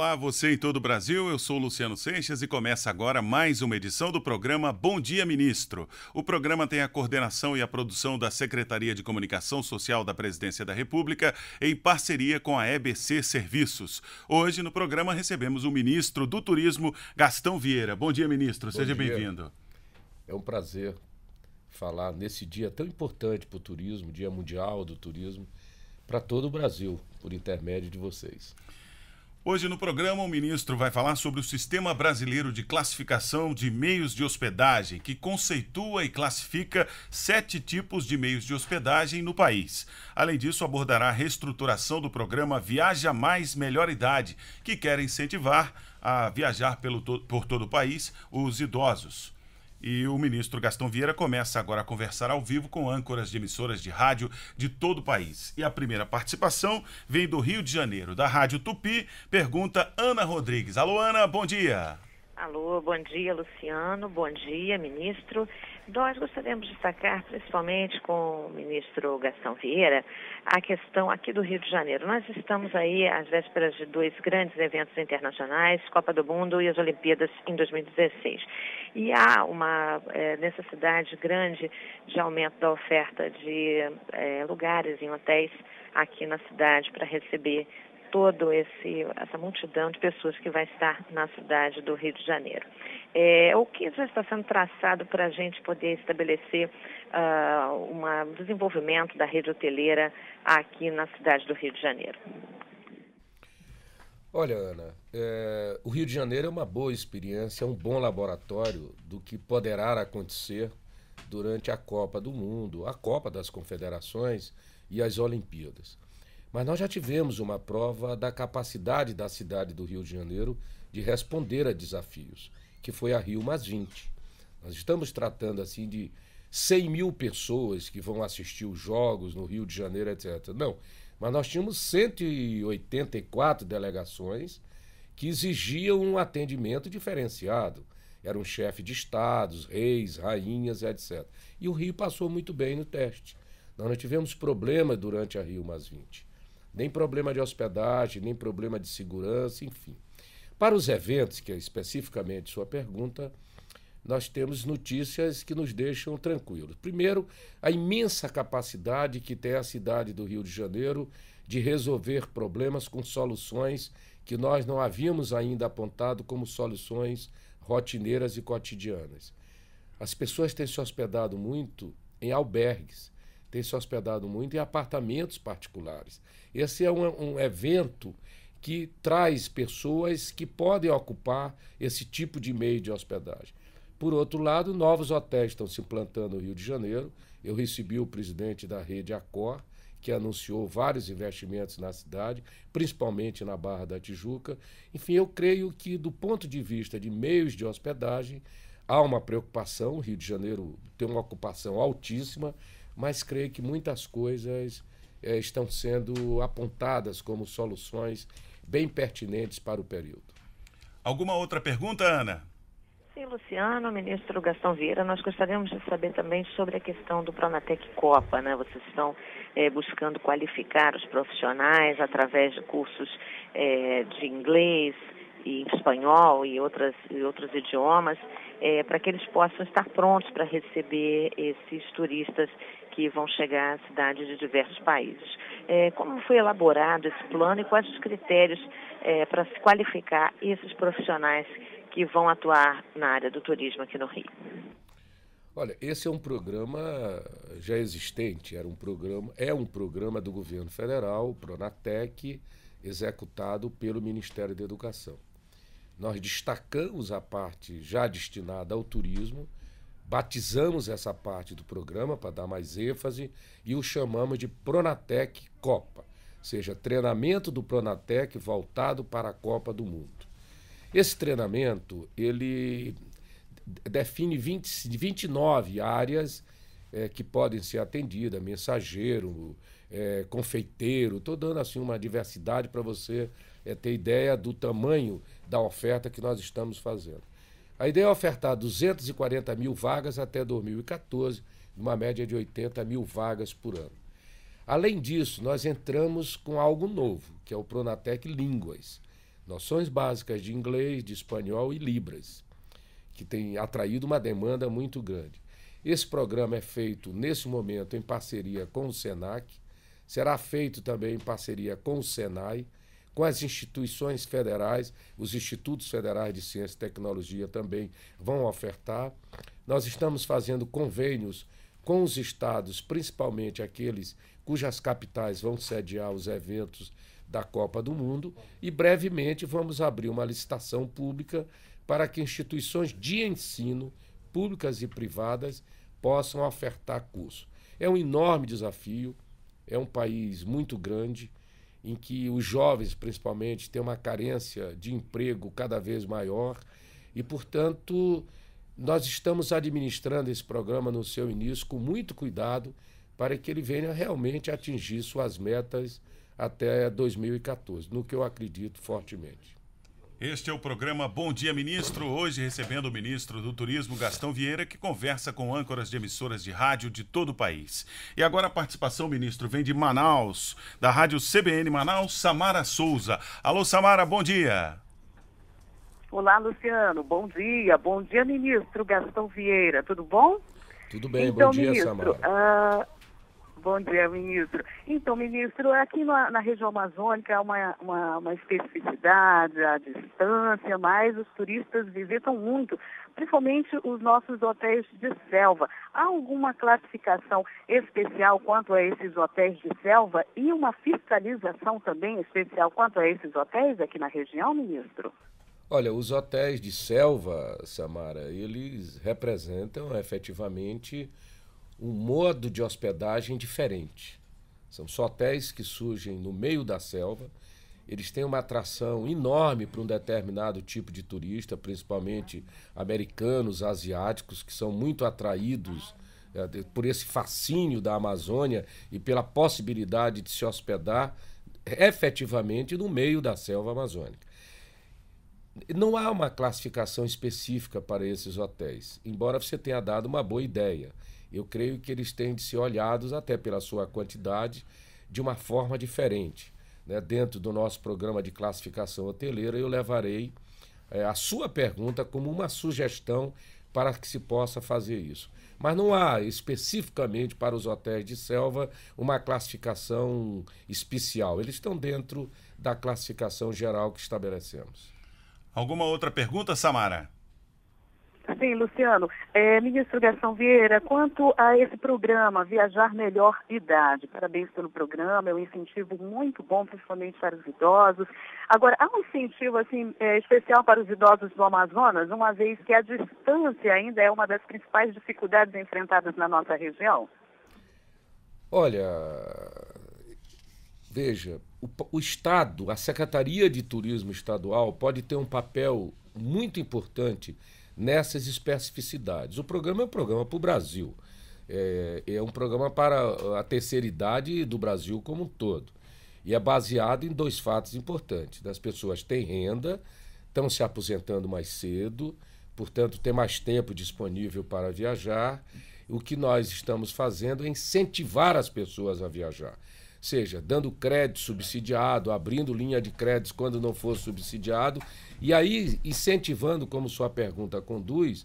Olá, você em todo o Brasil. Eu sou Luciano Seixas e começa agora mais uma edição do programa Bom Dia Ministro. O programa tem a coordenação e a produção da Secretaria de Comunicação Social da Presidência da República em parceria com a EBC Serviços. Hoje no programa recebemos o ministro do Turismo, Gastão Vieira. Bom dia, ministro. Bom Seja bem-vindo. É um prazer falar nesse dia tão importante para o turismo, Dia Mundial do Turismo, para todo o Brasil, por intermédio de vocês. Hoje no programa, o ministro vai falar sobre o Sistema Brasileiro de Classificação de Meios de Hospedagem, que conceitua e classifica sete tipos de meios de hospedagem no país. Além disso, abordará a reestruturação do programa Viaja Mais Melhor Idade, que quer incentivar a viajar pelo, por todo o país os idosos. E o ministro Gastão Vieira começa agora a conversar ao vivo com âncoras de emissoras de rádio de todo o país. E a primeira participação vem do Rio de Janeiro, da Rádio Tupi. Pergunta Ana Rodrigues. Alô, Ana, bom dia. Alô, bom dia, Luciano. Bom dia, ministro. Nós gostaríamos de destacar, principalmente com o ministro Gastão Vieira, a questão aqui do Rio de Janeiro. Nós estamos aí às vésperas de dois grandes eventos internacionais, Copa do Mundo e as Olimpíadas em 2016. E há uma é, necessidade grande de aumento da oferta de é, lugares em hotéis aqui na cidade para receber todo esse essa multidão de pessoas que vai estar na cidade do Rio de Janeiro. É, o que já está sendo traçado para a gente poder estabelecer uh, um desenvolvimento da rede hoteleira aqui na cidade do Rio de Janeiro? Olha, Ana, é, o Rio de Janeiro é uma boa experiência, é um bom laboratório do que poderá acontecer durante a Copa do Mundo, a Copa das Confederações e as Olimpíadas. Mas nós já tivemos uma prova da capacidade da cidade do Rio de Janeiro de responder a desafios, que foi a Rio Mais 20. Nós estamos tratando assim de 100 mil pessoas que vão assistir os jogos no Rio de Janeiro, etc. Não, mas nós tínhamos 184 delegações que exigiam um atendimento diferenciado. Eram chefes de estados, reis, rainhas, etc. E o Rio passou muito bem no teste. Nós não tivemos problema durante a Rio Mais 20. Nem problema de hospedagem, nem problema de segurança, enfim. Para os eventos, que é especificamente sua pergunta, nós temos notícias que nos deixam tranquilos. Primeiro, a imensa capacidade que tem a cidade do Rio de Janeiro de resolver problemas com soluções que nós não havíamos ainda apontado como soluções rotineiras e cotidianas. As pessoas têm se hospedado muito em albergues, tem se hospedado muito em apartamentos particulares. Esse é um, um evento que traz pessoas que podem ocupar esse tipo de meio de hospedagem. Por outro lado, novos hotéis estão se implantando no Rio de Janeiro. Eu recebi o presidente da rede Accor, que anunciou vários investimentos na cidade, principalmente na Barra da Tijuca. Enfim, eu creio que, do ponto de vista de meios de hospedagem, há uma preocupação. O Rio de Janeiro tem uma ocupação altíssima mas creio que muitas coisas é, estão sendo apontadas como soluções bem pertinentes para o período. Alguma outra pergunta, Ana? Sim, Luciano, ministro Gastão Vieira, nós gostaríamos de saber também sobre a questão do Pronatec Copa, né? Vocês estão é, buscando qualificar os profissionais através de cursos é, de inglês e espanhol e, outras, e outros idiomas, é, para que eles possam estar prontos para receber esses turistas que vão chegar à cidade de diversos países. É, como foi elaborado esse plano e quais os critérios é, para se qualificar esses profissionais que vão atuar na área do turismo aqui no Rio? Olha, esse é um programa já existente, era um programa, é um programa do governo federal, Pronatec, executado pelo Ministério da Educação. Nós destacamos a parte já destinada ao turismo, Batizamos essa parte do programa para dar mais ênfase e o chamamos de Pronatec Copa, seja treinamento do Pronatec voltado para a Copa do Mundo. Esse treinamento ele define 20, 29 áreas é, que podem ser atendidas, mensageiro, é, confeiteiro, estou dando assim uma diversidade para você é, ter ideia do tamanho da oferta que nós estamos fazendo. A ideia é ofertar 240 mil vagas até 2014, numa média de 80 mil vagas por ano. Além disso, nós entramos com algo novo, que é o Pronatec Línguas, noções básicas de inglês, de espanhol e libras, que tem atraído uma demanda muito grande. Esse programa é feito nesse momento em parceria com o Senac, será feito também em parceria com o Senai com as instituições federais, os institutos federais de ciência e tecnologia também vão ofertar. Nós estamos fazendo convênios com os estados, principalmente aqueles cujas capitais vão sediar os eventos da Copa do Mundo, e brevemente vamos abrir uma licitação pública para que instituições de ensino, públicas e privadas, possam ofertar curso. É um enorme desafio, é um país muito grande em que os jovens, principalmente, têm uma carência de emprego cada vez maior e, portanto, nós estamos administrando esse programa no seu início com muito cuidado para que ele venha realmente atingir suas metas até 2014, no que eu acredito fortemente. Este é o programa Bom Dia Ministro, hoje recebendo o ministro do Turismo, Gastão Vieira, que conversa com âncoras de emissoras de rádio de todo o país. E agora a participação, ministro, vem de Manaus, da rádio CBN Manaus, Samara Souza. Alô, Samara, bom dia. Olá, Luciano, bom dia. Bom dia, ministro Gastão Vieira, tudo bom? Tudo bem, então, bom dia, ministro, Samara. Uh Bom dia, ministro. Então, ministro, aqui na, na região amazônica há é uma, uma, uma especificidade, a distância, mas os turistas visitam muito, principalmente os nossos hotéis de selva. Há alguma classificação especial quanto a esses hotéis de selva e uma fiscalização também especial quanto a esses hotéis aqui na região, ministro? Olha, os hotéis de selva, Samara, eles representam efetivamente um modo de hospedagem diferente. São só hotéis que surgem no meio da selva. Eles têm uma atração enorme para um determinado tipo de turista, principalmente americanos, asiáticos, que são muito atraídos é, por esse fascínio da Amazônia e pela possibilidade de se hospedar efetivamente no meio da selva amazônica. Não há uma classificação específica para esses hotéis, embora você tenha dado uma boa ideia eu creio que eles têm de ser olhados, até pela sua quantidade, de uma forma diferente. Né? Dentro do nosso programa de classificação hoteleira, eu levarei é, a sua pergunta como uma sugestão para que se possa fazer isso. Mas não há especificamente para os hotéis de selva uma classificação especial. Eles estão dentro da classificação geral que estabelecemos. Alguma outra pergunta, Samara? Sim, Luciano. É, ministro Gastão Vieira, quanto a esse programa Viajar Melhor Idade, parabéns pelo programa, é um incentivo muito bom, principalmente para os idosos. Agora, há um incentivo assim, é, especial para os idosos do Amazonas, uma vez que a distância ainda é uma das principais dificuldades enfrentadas na nossa região? Olha, veja, o, o Estado, a Secretaria de Turismo Estadual, pode ter um papel muito importante nessas especificidades. O programa é um programa para o Brasil. É, é, um programa para a terceira idade do Brasil como um todo. E é baseado em dois fatos importantes. As pessoas têm renda, estão se aposentando mais cedo, portanto, têm mais tempo disponível para viajar. O que nós estamos fazendo é incentivar as pessoas a viajar seja, dando crédito subsidiado, abrindo linha de crédito quando não for subsidiado, e aí incentivando, como sua pergunta conduz,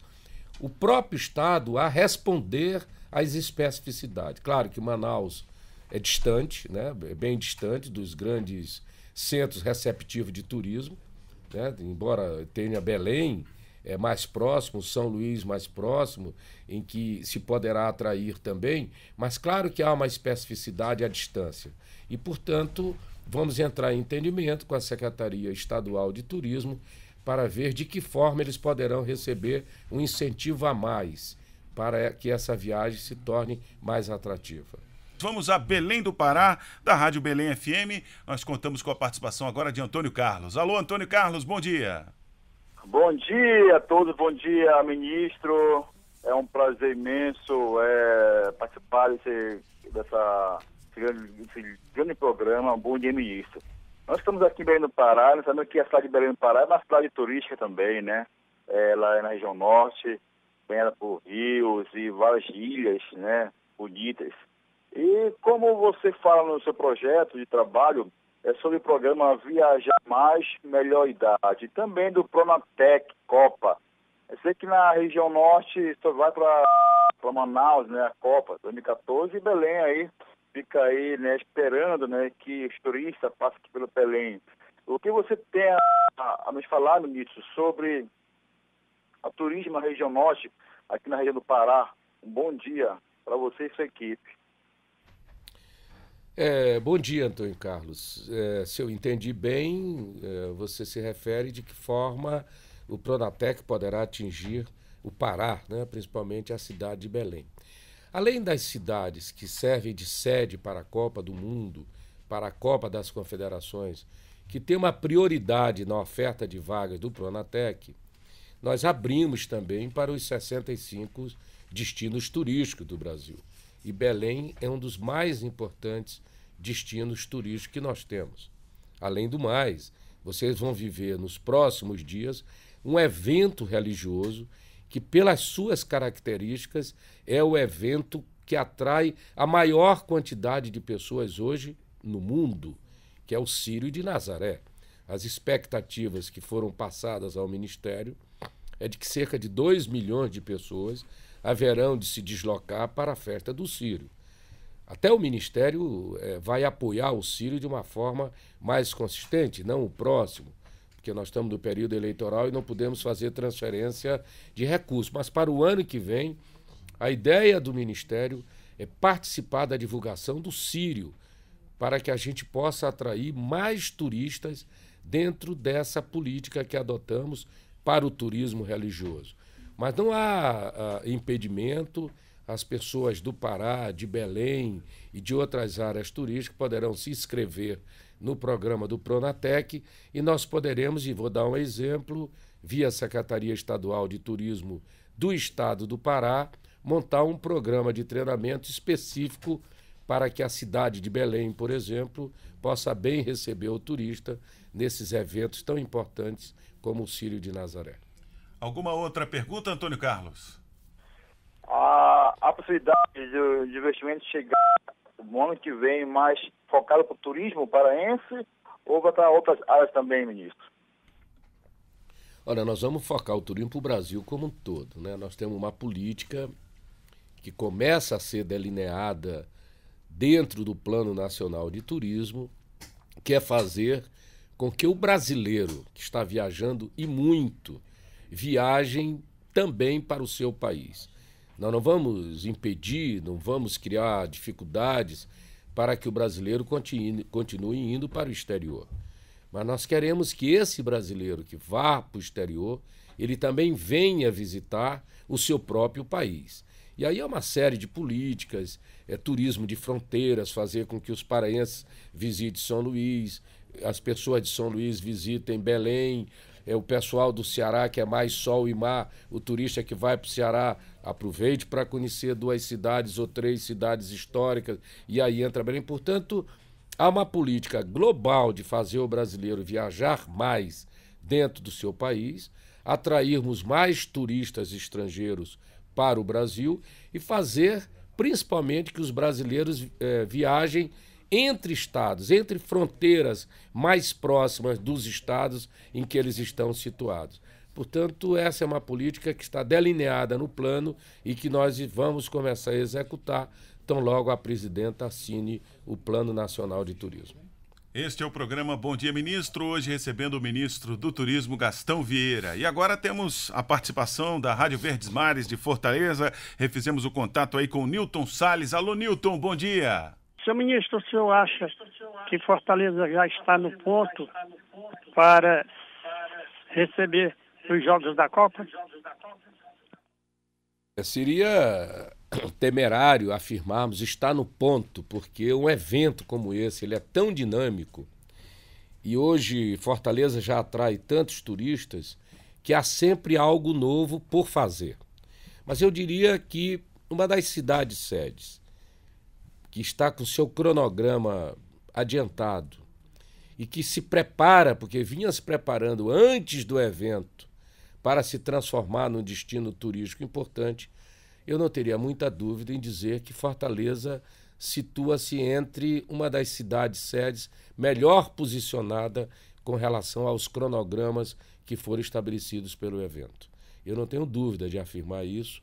o próprio Estado a responder às especificidades. Claro que Manaus é distante, né? é bem distante dos grandes centros receptivos de turismo, né? embora tenha Belém, é, mais próximo, São Luís mais próximo, em que se poderá atrair também, mas claro que há uma especificidade à distância. E, portanto, vamos entrar em entendimento com a Secretaria Estadual de Turismo para ver de que forma eles poderão receber um incentivo a mais para que essa viagem se torne mais atrativa. Vamos a Belém do Pará, da Rádio Belém FM. Nós contamos com a participação agora de Antônio Carlos. Alô, Antônio Carlos, bom dia. Bom dia a todos, bom dia, ministro. É um prazer imenso é, participar desse, dessa, desse, grande, programa. Bom dia, ministro. Nós estamos aqui em Belém do Pará, nós sabemos que a cidade de Belém do Pará é uma cidade turística também, né? É, ela é na região norte, banhada por rios e várias ilhas, né? Bonitas. E como você fala no seu projeto de trabalho, é sobre o programa Viajar Mais, Melhor Idade, também do Pronatec Copa. Eu sei que na região norte só vai para Manaus, né, a Copa 2014, e Belém aí fica aí, né, esperando, né, que os turistas passem pelo Belém. O que você tem a, a nos falar, ministro, sobre o turismo na região norte, aqui na região do Pará? Um bom dia para você e sua equipe. É, bom dia, Antônio Carlos. É, se eu entendi bem, é, você se refere de que forma o Pronatec poderá atingir o Pará, né, principalmente a cidade de Belém. Além das cidades que servem de sede para a Copa do Mundo, para a Copa das Confederações, que tem uma prioridade na oferta de vagas do Pronatec, nós abrimos também para os 65 destinos turísticos do Brasil. E Belém é um dos mais importantes destinos turísticos que nós temos. Além do mais, vocês vão viver nos próximos dias um evento religioso que, pelas suas características, é o evento que atrai a maior quantidade de pessoas hoje no mundo, que é o Sírio de Nazaré. As expectativas que foram passadas ao Ministério é de que cerca de 2 milhões de pessoas haverão de se deslocar para a festa do Sírio. Até o Ministério é, vai apoiar o Sírio de uma forma mais consistente, não o próximo, porque nós estamos no período eleitoral e não podemos fazer transferência de recursos. Mas para o ano que vem, a ideia do Ministério é participar da divulgação do Sírio, para que a gente possa atrair mais turistas dentro dessa política que adotamos para o turismo religioso. Mas não há uh, impedimento. As pessoas do Pará, de Belém e de outras áreas turísticas poderão se inscrever no programa do Pronatec e nós poderemos, e vou dar um exemplo, via Secretaria Estadual de Turismo do Estado do Pará, montar um programa de treinamento específico para que a cidade de Belém, por exemplo, possa bem receber o turista nesses eventos tão importantes como o Círio de Nazaré. Alguma outra pergunta, Antônio Carlos? A, a possibilidade de, de investimento chegar no ano que vem mais focado para o turismo paraense ou para outras áreas também, ministro? Olha, nós vamos focar o turismo para o Brasil como um todo. Né? Nós temos uma política que começa a ser delineada dentro do Plano Nacional de Turismo, que é fazer com que o brasileiro que está viajando e muito, viagem também para o seu país. Nós não vamos impedir, não vamos criar dificuldades para que o brasileiro continue, continue indo para o exterior. Mas nós queremos que esse brasileiro que vá para o exterior, ele também venha visitar o seu próprio país. E aí é uma série de políticas, é turismo de fronteiras, fazer com que os paraenses visitem São Luís, as pessoas de São Luís visitem Belém, é o pessoal do Ceará que é mais sol e mar, o turista que vai para o Ceará, aproveite para conhecer duas cidades ou três cidades históricas e aí entra bem. Portanto, há uma política global de fazer o brasileiro viajar mais dentro do seu país, atrairmos mais turistas estrangeiros para o Brasil e fazer principalmente que os brasileiros eh, viajem entre estados, entre fronteiras mais próximas dos estados em que eles estão situados. Portanto, essa é uma política que está delineada no plano e que nós vamos começar a executar tão logo a presidenta assine o Plano Nacional de Turismo. Este é o programa Bom Dia Ministro, hoje recebendo o ministro do Turismo Gastão Vieira. E agora temos a participação da Rádio Verdes Mares de Fortaleza. Refizemos o contato aí com o Newton Sales. Alô Newton, bom dia. Senhor ministro, o senhor acha que Fortaleza já está no ponto para receber os Jogos da Copa? É, seria temerário afirmarmos está no ponto, porque um evento como esse ele é tão dinâmico e hoje Fortaleza já atrai tantos turistas que há sempre algo novo por fazer. Mas eu diria que uma das cidades sedes que está com seu cronograma adiantado e que se prepara, porque vinha se preparando antes do evento para se transformar num destino turístico importante, eu não teria muita dúvida em dizer que Fortaleza situa-se entre uma das cidades sedes melhor posicionada com relação aos cronogramas que foram estabelecidos pelo evento. Eu não tenho dúvida de afirmar isso,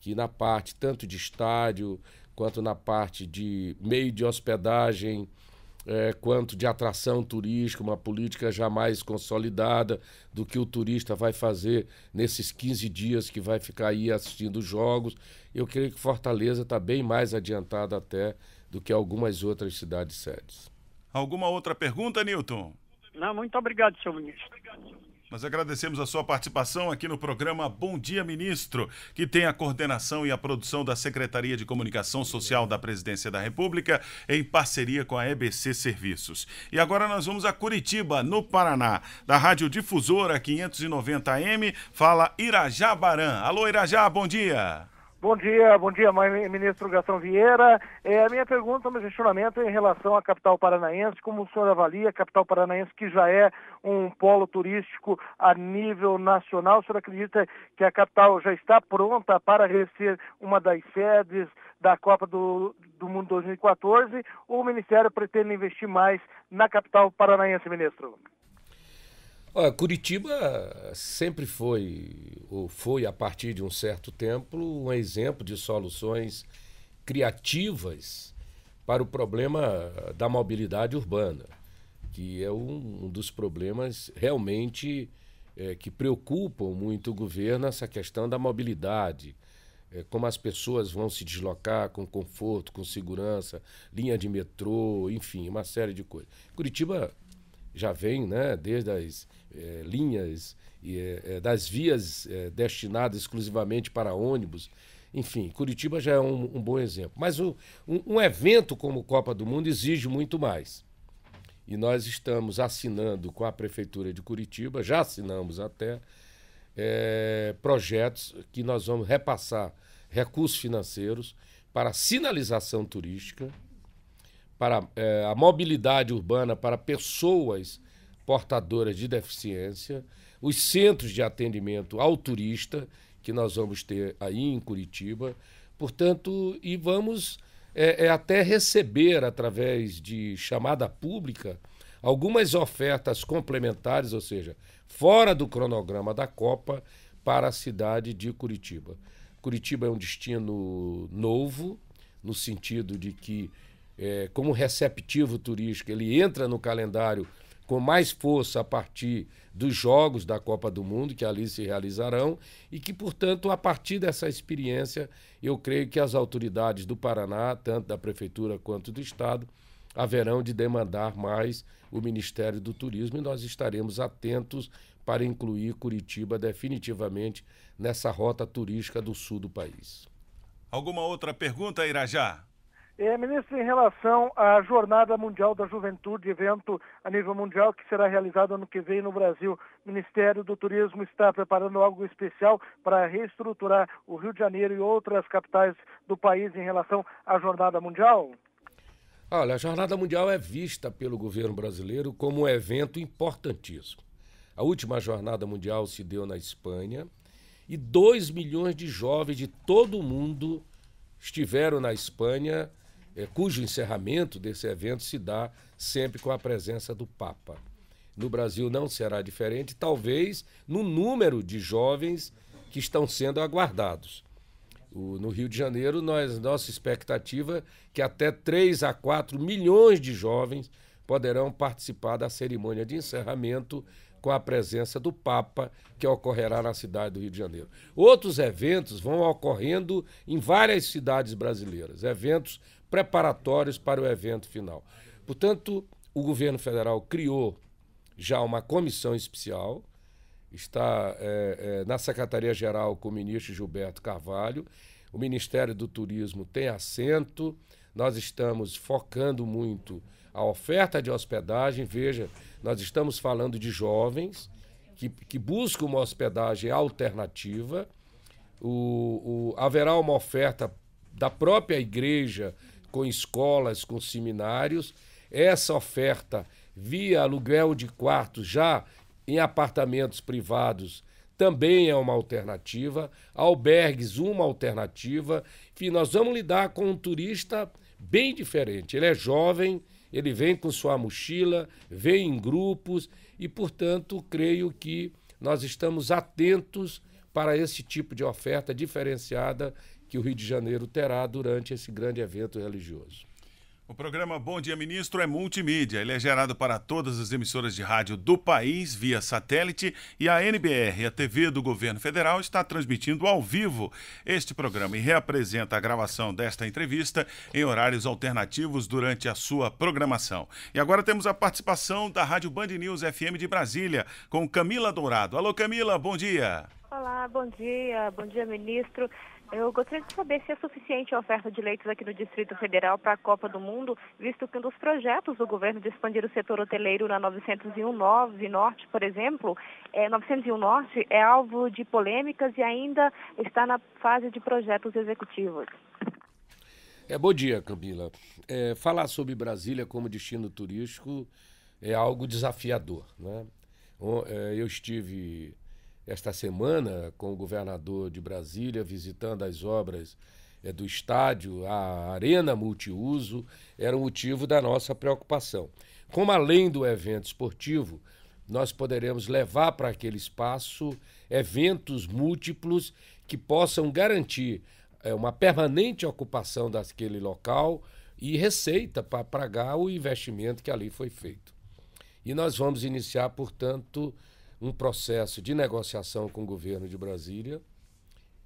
que na parte tanto de estádio, quanto na parte de meio de hospedagem, é, quanto de atração turística, uma política jamais consolidada do que o turista vai fazer nesses 15 dias que vai ficar aí assistindo jogos. Eu creio que Fortaleza está bem mais adiantada até do que algumas outras cidades sedes. Alguma outra pergunta, Nilton? Não, muito obrigado, senhor ministro. Obrigado, senhor. Nós agradecemos a sua participação aqui no programa Bom Dia Ministro, que tem a coordenação e a produção da Secretaria de Comunicação Social da Presidência da República, em parceria com a EBC Serviços. E agora nós vamos a Curitiba, no Paraná, da Rádio Difusora 590M, fala Irajá Baran. Alô, Irajá, bom dia! Bom dia, bom dia, ministro Gastão Vieira. É, a minha pergunta, meu questionamento é em relação à capital paranaense, como o senhor avalia a capital paranaense, que já é um polo turístico a nível nacional, o senhor acredita que a capital já está pronta para receber uma das sedes da Copa do, do Mundo 2014 ou o Ministério pretende investir mais na capital paranaense, ministro? Olha, Curitiba sempre foi, ou foi a partir de um certo tempo, um exemplo de soluções criativas para o problema da mobilidade urbana, que é um, um dos problemas realmente é, que preocupam muito o governo, essa questão da mobilidade. É, como as pessoas vão se deslocar com conforto, com segurança, linha de metrô, enfim, uma série de coisas. Curitiba já vem, né, desde as é, linhas é, é, das vias é, destinadas exclusivamente para ônibus. Enfim, Curitiba já é um, um bom exemplo. Mas o, um, um evento como Copa do Mundo exige muito mais. E nós estamos assinando com a Prefeitura de Curitiba, já assinamos até, é, projetos que nós vamos repassar recursos financeiros para sinalização turística, para é, a mobilidade urbana para pessoas portadoras de deficiência, os centros de atendimento ao turista, que nós vamos ter aí em Curitiba. Portanto, e vamos é, é até receber, através de chamada pública, algumas ofertas complementares, ou seja, fora do cronograma da Copa, para a cidade de Curitiba. Curitiba é um destino novo, no sentido de que, é, como receptivo turístico, ele entra no calendário com mais força a partir dos Jogos da Copa do Mundo, que ali se realizarão, e que, portanto, a partir dessa experiência, eu creio que as autoridades do Paraná, tanto da Prefeitura quanto do Estado, haverão de demandar mais o Ministério do Turismo e nós estaremos atentos para incluir Curitiba definitivamente nessa rota turística do sul do país. Alguma outra pergunta, Irajá? É, ministro, em relação à Jornada Mundial da Juventude, evento a nível mundial que será realizado ano que vem no Brasil, o Ministério do Turismo está preparando algo especial para reestruturar o Rio de Janeiro e outras capitais do país em relação à Jornada Mundial? Olha, a Jornada Mundial é vista pelo governo brasileiro como um evento importantíssimo. A última Jornada Mundial se deu na Espanha e 2 milhões de jovens de todo o mundo estiveram na Espanha é, cujo encerramento desse evento se dá sempre com a presença do Papa. No Brasil não será diferente, talvez no número de jovens que estão sendo aguardados. O, no Rio de Janeiro, nós, nossa expectativa é que até 3 a 4 milhões de jovens poderão participar da cerimônia de encerramento com a presença do Papa, que ocorrerá na cidade do Rio de Janeiro. Outros eventos vão ocorrendo em várias cidades brasileiras, eventos preparatórios para o evento final. Portanto, o governo federal criou já uma comissão especial, está é, é, na Secretaria-Geral com o ministro Gilberto Carvalho, o Ministério do Turismo tem assento, nós estamos focando muito a oferta de hospedagem. Veja, nós estamos falando de jovens que, que buscam uma hospedagem alternativa. O, o, haverá uma oferta da própria igreja com escolas, com seminários. Essa oferta via aluguel de quartos já em apartamentos privados também é uma alternativa, albergues uma alternativa. Enfim, nós vamos lidar com um turista bem diferente. Ele é jovem, ele vem com sua mochila, vem em grupos e, portanto, creio que nós estamos atentos para esse tipo de oferta diferenciada que o Rio de Janeiro terá durante esse grande evento religioso. O programa Bom Dia Ministro é multimídia. Ele é gerado para todas as emissoras de rádio do país via satélite e a NBR, a TV do governo federal, está transmitindo ao vivo este programa e reapresenta a gravação desta entrevista em horários alternativos durante a sua programação. E agora temos a participação da Rádio Band News FM de Brasília com Camila Dourado. Alô Camila, bom dia. Olá, bom dia. Bom dia, ministro. Eu gostaria de saber se é suficiente a oferta de leitos aqui no Distrito Federal para a Copa do Mundo, visto que um dos projetos do governo de expandir o setor hoteleiro na 901 Norte, por exemplo, é, 901 Norte é alvo de polêmicas e ainda está na fase de projetos executivos. É, bom dia, Camila. É, falar sobre Brasília como destino turístico é algo desafiador. Né? É, eu estive esta semana com o governador de Brasília visitando as obras é, do estádio, a arena multiuso, era o motivo da nossa preocupação. Como além do evento esportivo, nós poderemos levar para aquele espaço eventos múltiplos que possam garantir é, uma permanente ocupação daquele local e receita para pagar o investimento que ali foi feito. E nós vamos iniciar, portanto, um processo de negociação com o governo de Brasília,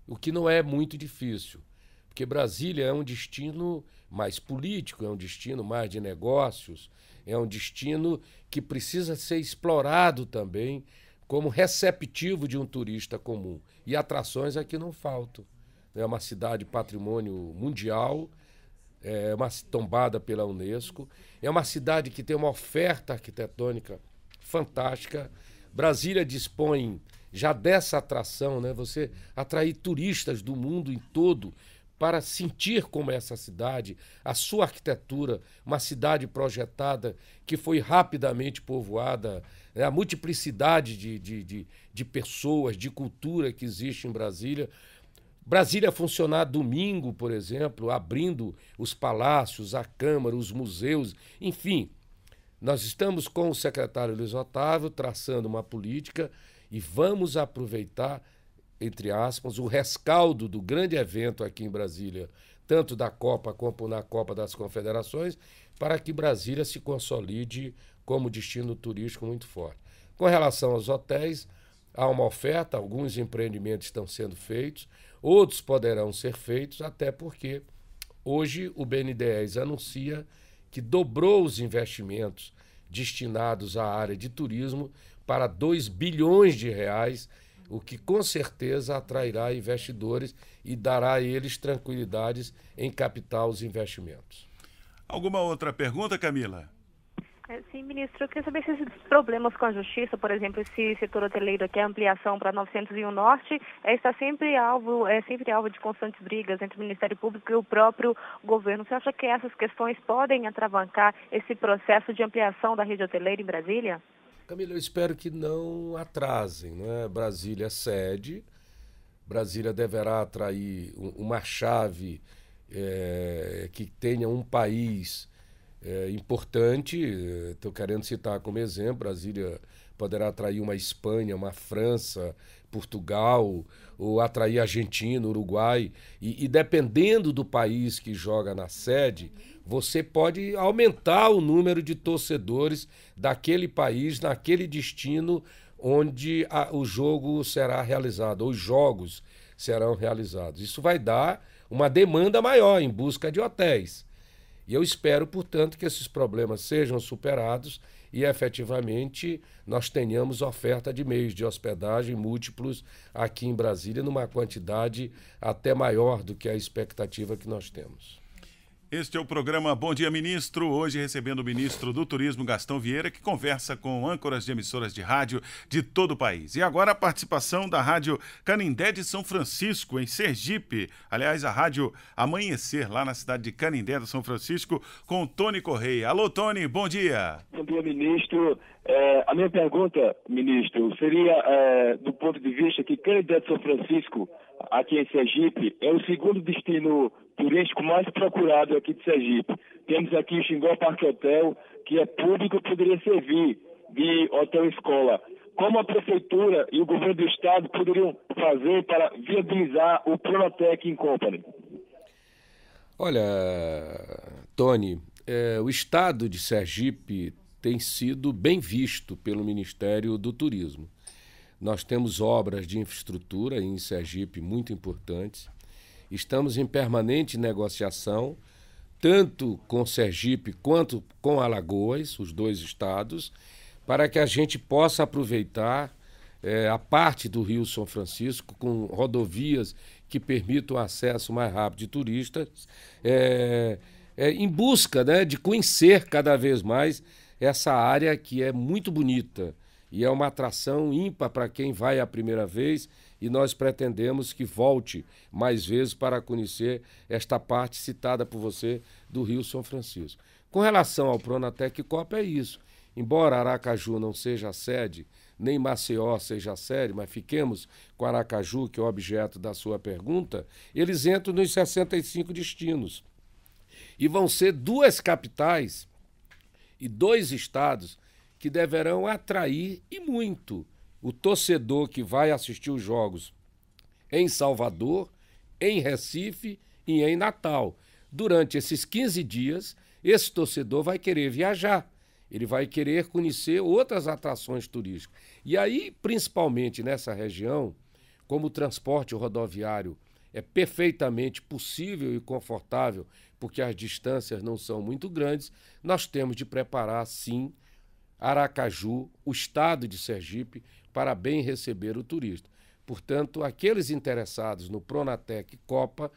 o que não é muito difícil, porque Brasília é um destino mais político, é um destino mais de negócios, é um destino que precisa ser explorado também como receptivo de um turista comum. E atrações aqui é não faltam. Né? É uma cidade patrimônio mundial, é uma tombada pela Unesco, é uma cidade que tem uma oferta arquitetônica fantástica Brasília dispõe já dessa atração, né? Você atrair turistas do mundo em todo para sentir como é essa cidade, a sua arquitetura, uma cidade projetada que foi rapidamente povoada, né? a multiplicidade de, de, de, de pessoas, de cultura que existe em Brasília. Brasília funcionar domingo, por exemplo, abrindo os palácios, a Câmara, os museus, enfim, nós estamos com o secretário Luiz Otávio traçando uma política e vamos aproveitar, entre aspas, o rescaldo do grande evento aqui em Brasília, tanto da Copa como na Copa das Confederações, para que Brasília se consolide como destino turístico muito forte. Com relação aos hotéis, há uma oferta, alguns empreendimentos estão sendo feitos, outros poderão ser feitos, até porque hoje o BNDES anuncia que dobrou os investimentos destinados à área de turismo para 2 bilhões de reais, o que com certeza atrairá investidores e dará a eles tranquilidades em captar os investimentos. Alguma outra pergunta, Camila? É, sim, ministro, eu queria saber se esses problemas com a justiça, por exemplo, esse setor hoteleiro aqui, a ampliação para 901 Norte, é, está sempre alvo, é sempre alvo de constantes brigas entre o Ministério Público e o próprio governo. Você acha que essas questões podem atravancar esse processo de ampliação da rede hoteleira em Brasília? Camila, eu espero que não atrasem. Né? Brasília é sede, Brasília deverá atrair uma chave é, que tenha um país é, importante. Estou é, querendo citar como exemplo: Brasília poderá atrair uma Espanha, uma França, Portugal, ou atrair Argentina, Uruguai. E, e, dependendo do país que joga na sede, você pode aumentar o número de torcedores daquele país, naquele destino onde a, o jogo será realizado, ou os jogos serão realizados. Isso vai dar uma demanda maior em busca de hotéis. E eu espero, portanto, que esses problemas sejam superados e efetivamente nós tenhamos oferta de meios de hospedagem múltiplos aqui em Brasília, numa quantidade até maior do que a expectativa que nós temos. Este é o programa Bom Dia Ministro, hoje recebendo o ministro do Turismo, Gastão Vieira, que conversa com âncoras de emissoras de rádio de todo o país. E agora a participação da Rádio Canindé de São Francisco, em Sergipe. Aliás, a Rádio Amanhecer, lá na cidade de Canindé de São Francisco, com Tony Correia. Alô, Tony, bom dia. Bom dia, ministro. É, a minha pergunta, ministro, seria é, do ponto de vista que Candidato São Francisco, aqui em Sergipe, é o segundo destino turístico mais procurado aqui de Sergipe. Temos aqui o Xingó Parque Hotel, que é público poderia servir de hotel-escola. Como a Prefeitura e o Governo do Estado poderiam fazer para viabilizar o Pronatec Company? Olha, Tony, é, o Estado de Sergipe tem sido bem visto pelo Ministério do Turismo. Nós temos obras de infraestrutura em Sergipe muito importantes. Estamos em permanente negociação, tanto com Sergipe quanto com Alagoas, os dois estados, para que a gente possa aproveitar é, a parte do Rio São Francisco com rodovias que permitam o acesso mais rápido de turistas, é, é, em busca né, de conhecer cada vez mais essa área que é muito bonita e é uma atração ímpar para quem vai a primeira vez e nós pretendemos que volte mais vezes para conhecer esta parte citada por você do Rio São Francisco. Com relação ao Pronatec Copa é isso. Embora Aracaju não seja a sede, nem Maceió seja a sede, mas fiquemos com Aracaju, que é o objeto da sua pergunta, eles entram nos 65 destinos. E vão ser duas capitais e dois estados que deverão atrair e muito o torcedor que vai assistir os jogos em Salvador, em Recife e em Natal. Durante esses 15 dias, esse torcedor vai querer viajar, ele vai querer conhecer outras atrações turísticas. E aí, principalmente nessa região, como o transporte rodoviário é perfeitamente possível e confortável porque as distâncias não são muito grandes, nós temos de preparar, sim, Aracaju, o estado de Sergipe, para bem receber o turista. Portanto, aqueles interessados no Pronatec Copa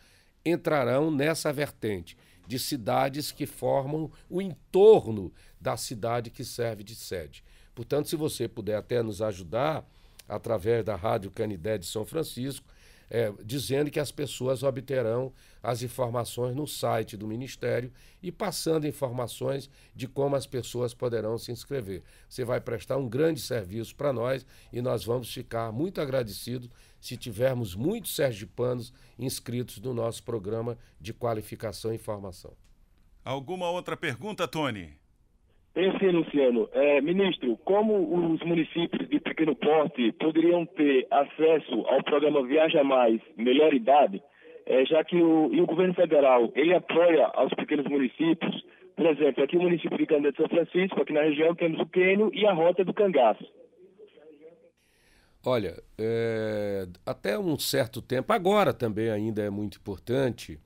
entrarão nessa vertente de cidades que formam o entorno da cidade que serve de sede. Portanto, se você puder até nos ajudar através da Rádio Canidé de São Francisco, é, dizendo que as pessoas obterão as informações no site do Ministério e passando informações de como as pessoas poderão se inscrever. Você vai prestar um grande serviço para nós e nós vamos ficar muito agradecidos se tivermos muitos sergipanos inscritos no nosso programa de qualificação e formação. Alguma outra pergunta, Tony? Pense, Luciano, é, ministro, como os municípios de pequeno porte poderiam ter acesso ao programa Viaja Mais, Melhor Idade, é, já que o, o, governo federal ele apoia aos pequenos municípios, por exemplo, aqui no município de Candé de São Francisco, aqui na região temos o Quênio e a Rota do Cangaço. Olha, é, até um certo tempo, agora também ainda é muito importante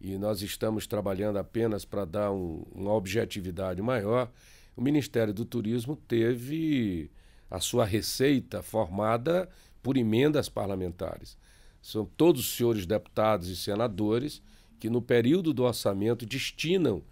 e nós estamos trabalhando apenas para dar um, uma objetividade maior, o Ministério do Turismo teve a sua receita formada por emendas parlamentares. São todos os senhores deputados e senadores que, no período do orçamento, destinam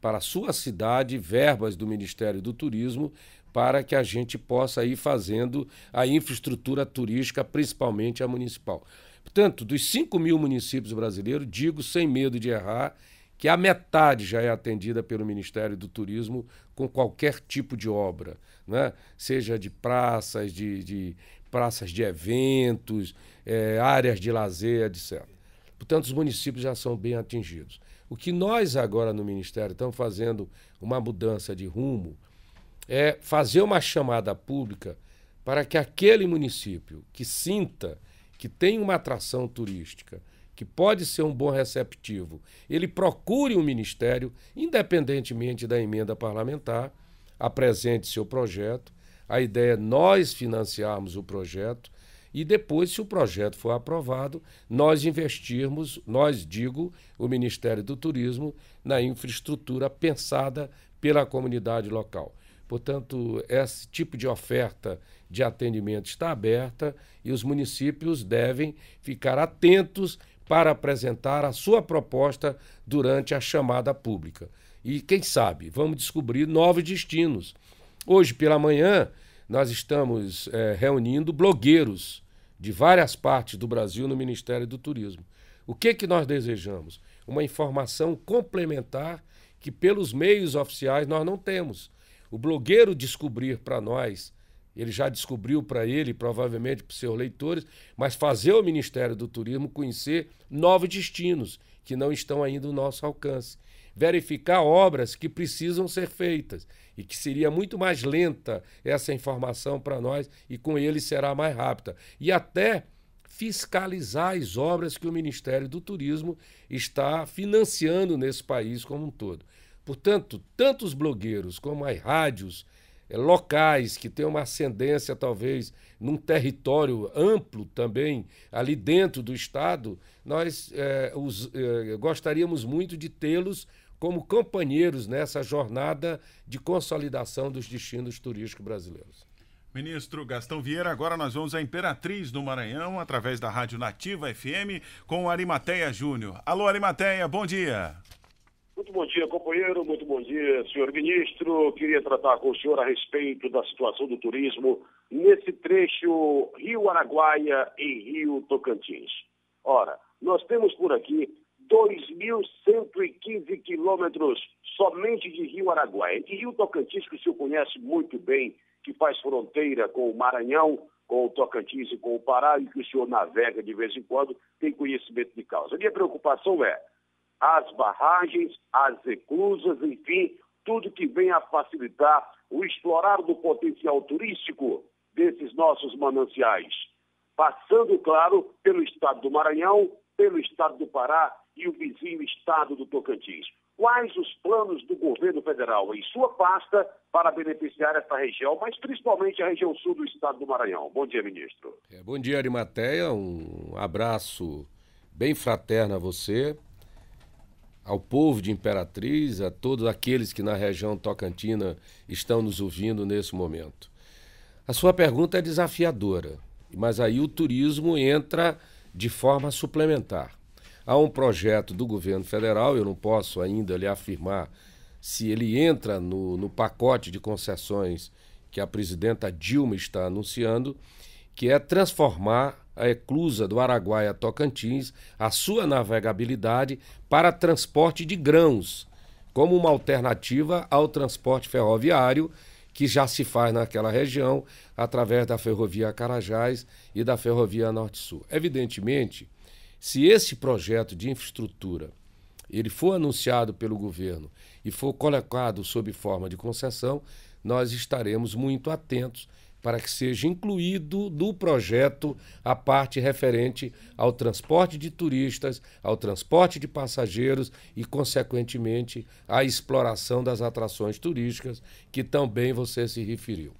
para a sua cidade verbas do Ministério do Turismo para que a gente possa ir fazendo a infraestrutura turística, principalmente a municipal. Portanto, dos 5 mil municípios brasileiros, digo sem medo de errar, que a metade já é atendida pelo Ministério do Turismo com qualquer tipo de obra, né? seja de praças, de, de praças de eventos, é, áreas de lazer, etc. Portanto, os municípios já são bem atingidos. O que nós agora no Ministério estamos fazendo uma mudança de rumo é fazer uma chamada pública para que aquele município que sinta que tem uma atração turística, que pode ser um bom receptivo, ele procure o um Ministério, independentemente da emenda parlamentar, apresente seu projeto. A ideia é nós financiarmos o projeto e depois, se o projeto for aprovado, nós investirmos, nós digo, o Ministério do Turismo, na infraestrutura pensada pela comunidade local. Portanto, esse tipo de oferta de atendimento está aberta e os municípios devem ficar atentos para apresentar a sua proposta durante a chamada pública. E quem sabe, vamos descobrir novos destinos. Hoje pela manhã, nós estamos é, reunindo blogueiros de várias partes do Brasil no Ministério do Turismo. O que, que nós desejamos? Uma informação complementar que, pelos meios oficiais, nós não temos. O blogueiro descobrir para nós ele já descobriu para ele, provavelmente para seus leitores, mas fazer o Ministério do Turismo conhecer novos destinos que não estão ainda no nosso alcance. Verificar obras que precisam ser feitas e que seria muito mais lenta essa informação para nós e com ele será mais rápida. E até fiscalizar as obras que o Ministério do Turismo está financiando nesse país como um todo. Portanto, tanto os blogueiros como as rádios é, locais que têm uma ascendência, talvez, num território amplo também, ali dentro do Estado, nós é, os, é, gostaríamos muito de tê-los como companheiros nessa jornada de consolidação dos destinos turísticos brasileiros. Ministro Gastão Vieira, agora nós vamos à Imperatriz do Maranhão, através da Rádio Nativa FM, com Arimateia Júnior. Alô, Arimateia, bom dia. Muito bom dia, companheiro. Muito bom dia, senhor ministro. Queria tratar com o senhor a respeito da situação do turismo nesse trecho Rio Araguaia e Rio Tocantins. Ora, nós temos por aqui 2.115 quilômetros somente de Rio Araguaia. E Rio Tocantins, que o senhor conhece muito bem, que faz fronteira com o Maranhão, com o Tocantins e com o Pará, e que o senhor navega de vez em quando, tem conhecimento de causa. A minha preocupação é as barragens, as reclusas, enfim, tudo que venha a facilitar o explorar do potencial turístico desses nossos mananciais. Passando, claro, pelo estado do Maranhão, pelo estado do Pará e o vizinho estado do Tocantins. Quais os planos do governo federal em sua pasta para beneficiar essa região, mas principalmente a região sul do estado do Maranhão? Bom dia, ministro. É, bom dia, Arimateia. Um abraço bem fraterno a você ao povo de Imperatriz, a todos aqueles que na região tocantina estão nos ouvindo nesse momento. A sua pergunta é desafiadora, mas aí o turismo entra de forma suplementar. Há um projeto do governo federal, eu não posso ainda lhe afirmar se ele entra no, no pacote de concessões que a presidenta Dilma está anunciando, que é transformar a eclusa do Araguaia Tocantins a sua navegabilidade para transporte de grãos, como uma alternativa ao transporte ferroviário que já se faz naquela região através da ferrovia Carajás e da ferrovia Norte-Sul. Evidentemente, se esse projeto de infraestrutura ele for anunciado pelo governo e for colocado sob forma de concessão, nós estaremos muito atentos para que seja incluído do projeto a parte referente ao transporte de turistas, ao transporte de passageiros e, consequentemente, à exploração das atrações turísticas, que também você se referiu.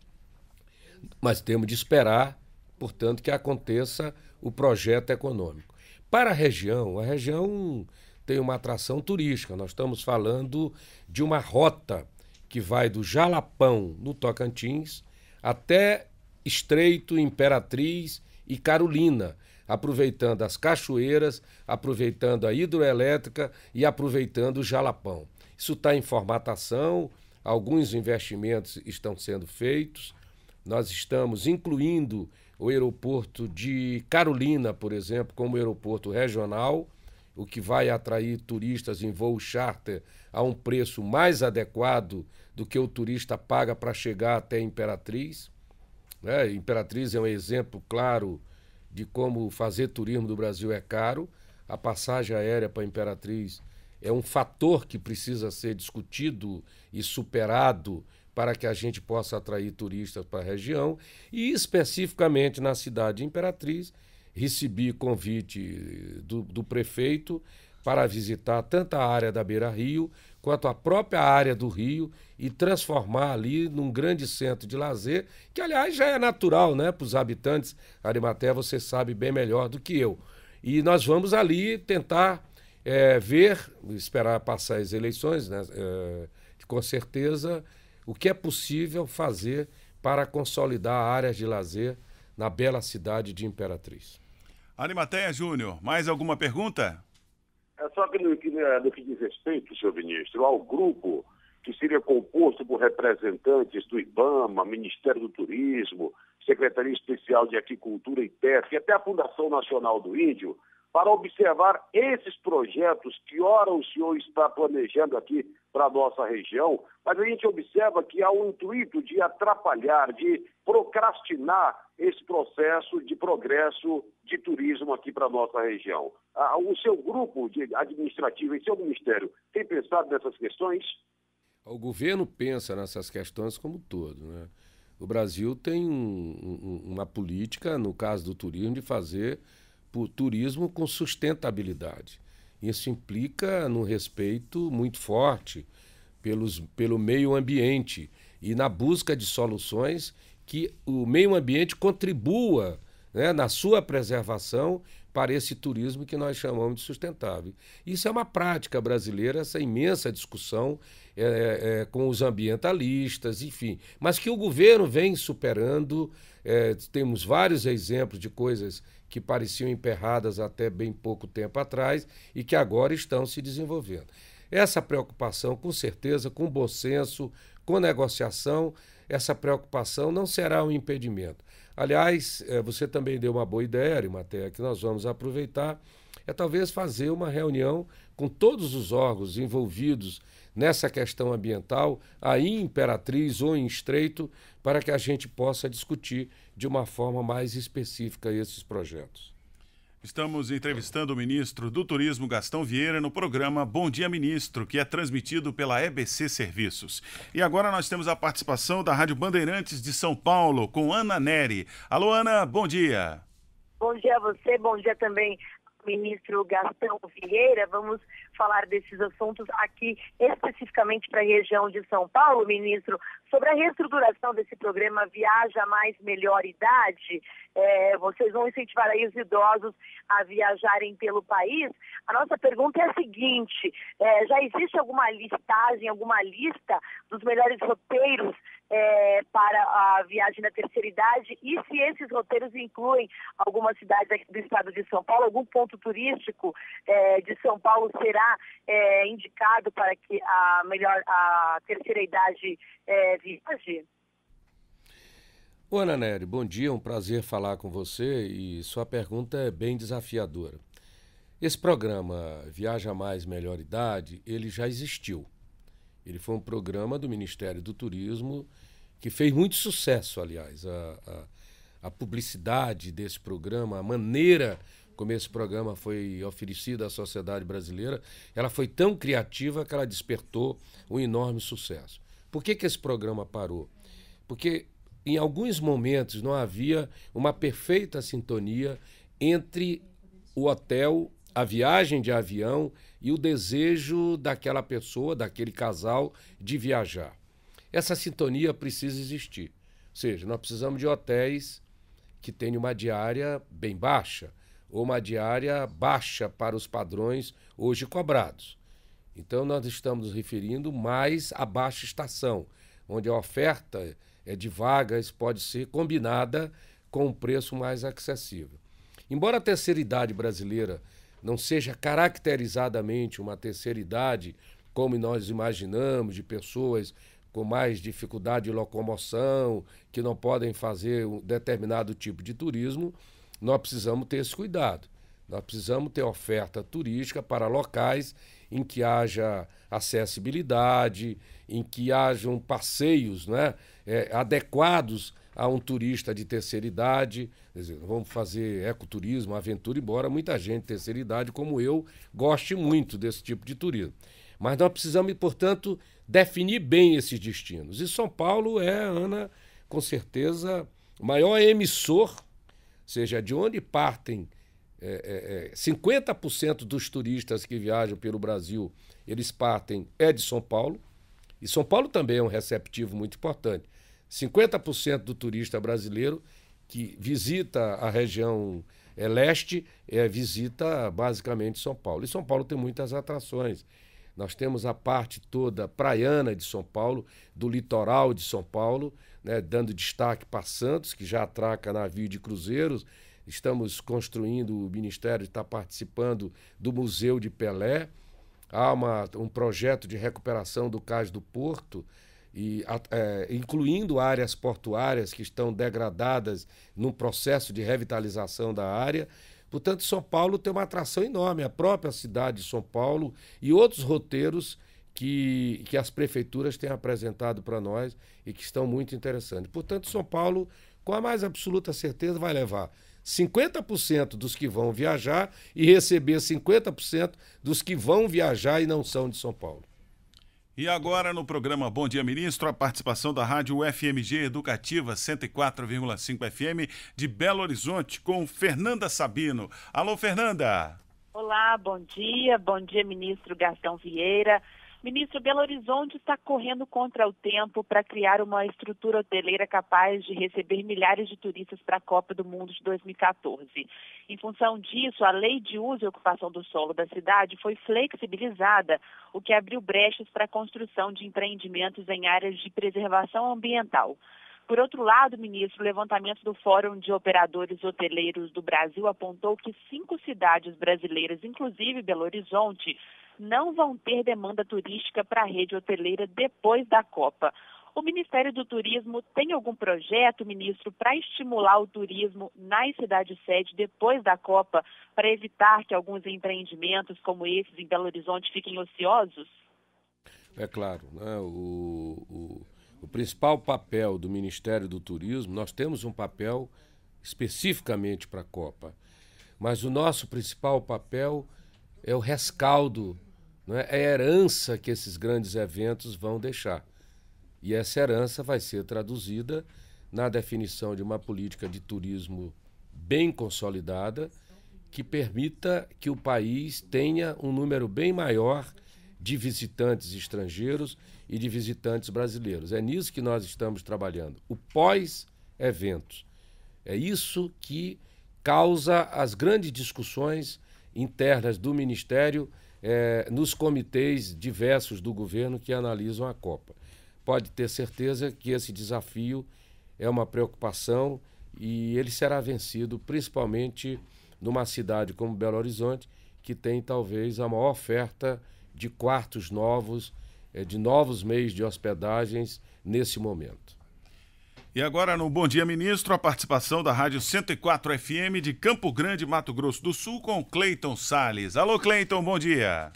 Mas temos de esperar, portanto, que aconteça o projeto econômico. Para a região, a região tem uma atração turística. Nós estamos falando de uma rota que vai do Jalapão, no Tocantins, até Estreito, Imperatriz e Carolina, aproveitando as cachoeiras, aproveitando a hidroelétrica e aproveitando o jalapão. Isso está em formatação, alguns investimentos estão sendo feitos. Nós estamos incluindo o aeroporto de Carolina, por exemplo, como aeroporto regional, o que vai atrair turistas em voo charter a um preço mais adequado do que o turista paga para chegar até Imperatriz. Né? Imperatriz é um exemplo claro de como fazer turismo do Brasil é caro. A passagem aérea para Imperatriz é um fator que precisa ser discutido e superado para que a gente possa atrair turistas para a região. E especificamente na cidade de Imperatriz, recebi convite do, do prefeito para visitar tanto a área da Beira Rio quanto à própria área do Rio e transformar ali num grande centro de lazer, que aliás já é natural, né, para os habitantes. Arimaté você sabe bem melhor do que eu. E nós vamos ali tentar é, ver, esperar passar as eleições, né, é, com certeza, o que é possível fazer para consolidar áreas de lazer na bela cidade de Imperatriz. Arimateia Júnior, mais alguma pergunta? É só que no, que é, no que diz respeito, senhor ministro, ao grupo que seria composto por representantes do IBAMA, Ministério do Turismo, Secretaria Especial de Agricultura e Pesca e até a Fundação Nacional do Índio, para observar esses projetos que, ora, o senhor está planejando aqui para a nossa região, mas a gente observa que há um intuito de atrapalhar, de procrastinar esse processo de progresso de turismo aqui para a nossa região. Ah, o seu grupo administrativo e seu ministério tem pensado nessas questões? O governo pensa nessas questões como todo, né? O Brasil tem um, um, uma política, no caso do turismo, de fazer por turismo com sustentabilidade. Isso implica no respeito muito forte pelos, pelo meio ambiente e na busca de soluções que o meio ambiente contribua né, na sua preservação para esse turismo que nós chamamos de sustentável. Isso é uma prática brasileira, essa imensa discussão é, é, é com os ambientalistas, enfim, mas que o governo vem superando. É, temos vários exemplos de coisas que pareciam emperradas até bem pouco tempo atrás e que agora estão se desenvolvendo. Essa preocupação, com certeza, com bom senso, com negociação, essa preocupação não será um impedimento. Aliás, é, você também deu uma boa ideia, Arimatea, que nós vamos aproveitar, é talvez fazer uma reunião com todos os órgãos envolvidos nessa questão ambiental, aí em Imperatriz ou em Estreito, para que a gente possa discutir de uma forma mais específica esses projetos. Estamos entrevistando o ministro do Turismo, Gastão Vieira, no programa Bom Dia Ministro, que é transmitido pela EBC Serviços. E agora nós temos a participação da Rádio Bandeirantes de São Paulo, com Ana Neri. Alô, Ana, bom dia. Bom dia a você, bom dia também ministro Gastão Vieira. Vamos falar desses assuntos aqui especificamente para a região de São Paulo, ministro. Sobre a reestruturação desse programa Viaja Mais Melhor Idade, é, vocês vão incentivar aí os idosos a viajarem pelo país. A nossa pergunta é a seguinte: é, já existe alguma listagem, alguma lista dos melhores roteiros é, para a viagem na terceira idade? E se esses roteiros incluem alguma cidade do estado de São Paulo, algum ponto turístico é, de São Paulo será é, indicado para que a melhor a terceira idade é, deve agir. Ana Nery, bom dia, um prazer falar com você e sua pergunta é bem desafiadora. Esse programa Viaja Mais Melhor Idade, ele já existiu. Ele foi um programa do Ministério do Turismo que fez muito sucesso, aliás. A, a, a publicidade desse programa, a maneira como esse programa foi oferecido à sociedade brasileira, ela foi tão criativa que ela despertou um enorme sucesso. Por que, que esse programa parou? Porque em alguns momentos não havia uma perfeita sintonia entre o hotel, a viagem de avião e o desejo daquela pessoa, daquele casal, de viajar. Essa sintonia precisa existir. Ou seja, nós precisamos de hotéis que tenham uma diária bem baixa, ou uma diária baixa para os padrões hoje cobrados. Então, nós estamos nos referindo mais à baixa estação, onde a oferta é de vagas pode ser combinada com um preço mais acessível. Embora a terceira idade brasileira não seja caracterizadamente uma terceira idade, como nós imaginamos, de pessoas com mais dificuldade de locomoção, que não podem fazer um determinado tipo de turismo, nós precisamos ter esse cuidado. Nós precisamos ter oferta turística para locais em que haja acessibilidade, em que hajam passeios né, é, adequados a um turista de terceira idade. Dizer, vamos fazer ecoturismo, aventura, embora muita gente de terceira idade, como eu, goste muito desse tipo de turismo. Mas nós precisamos, portanto, definir bem esses destinos. E São Paulo é, Ana, com certeza, o maior emissor, seja de onde partem é, é, 50% é, dos turistas que viajam pelo Brasil, eles partem é de São Paulo, e São Paulo também é um receptivo muito importante. 50% do turista brasileiro que visita a região é, leste é, visita basicamente São Paulo. E São Paulo tem muitas atrações. Nós temos a parte toda praiana de São Paulo, do litoral de São Paulo, né, dando destaque para Santos, que já atraca navio de cruzeiros estamos construindo o Ministério, está participando do Museu de Pelé. Há uma, um projeto de recuperação do cais do Porto, e, é, incluindo áreas portuárias que estão degradadas num processo de revitalização da área. Portanto, São Paulo tem uma atração enorme, a própria cidade de São Paulo e outros roteiros que, que as prefeituras têm apresentado para nós e que estão muito interessantes. Portanto, São Paulo, com a mais absoluta certeza, vai levar 50% dos que vão viajar e receber 50% dos que vão viajar e não são de São Paulo. E agora no programa Bom Dia Ministro, a participação da Rádio UFMG Educativa 104,5 FM de Belo Horizonte com Fernanda Sabino. Alô, Fernanda. Olá, bom dia. Bom dia, ministro Gastão Vieira. Ministro, Belo Horizonte está correndo contra o tempo para criar uma estrutura hoteleira capaz de receber milhares de turistas para a Copa do Mundo de 2014. Em função disso, a lei de uso e ocupação do solo da cidade foi flexibilizada, o que abriu brechas para a construção de empreendimentos em áreas de preservação ambiental. Por outro lado, ministro, o levantamento do Fórum de Operadores Hoteleiros do Brasil apontou que cinco cidades brasileiras, inclusive Belo Horizonte, não vão ter demanda turística para a rede hoteleira depois da Copa. O Ministério do Turismo tem algum projeto, ministro, para estimular o turismo nas cidades sede depois da Copa, para evitar que alguns empreendimentos como esses em Belo Horizonte fiquem ociosos? É claro, né? o, o, o principal papel do Ministério do Turismo, nós temos um papel especificamente para a Copa, mas o nosso principal papel é o rescaldo é? é a herança que esses grandes eventos vão deixar. E essa herança vai ser traduzida na definição de uma política de turismo bem consolidada que permita que o país tenha um número bem maior de visitantes estrangeiros e de visitantes brasileiros. É nisso que nós estamos trabalhando. O pós-eventos. É isso que causa as grandes discussões internas do Ministério é, nos comitês diversos do governo que analisam a Copa. Pode ter certeza que esse desafio é uma preocupação e ele será vencido principalmente numa cidade como Belo Horizonte, que tem talvez a maior oferta de quartos novos, é, de novos meios de hospedagens nesse momento. E agora no Bom Dia Ministro, a participação da Rádio 104 FM de Campo Grande, Mato Grosso do Sul, com Cleiton Sales. Alô, Cleiton, bom dia.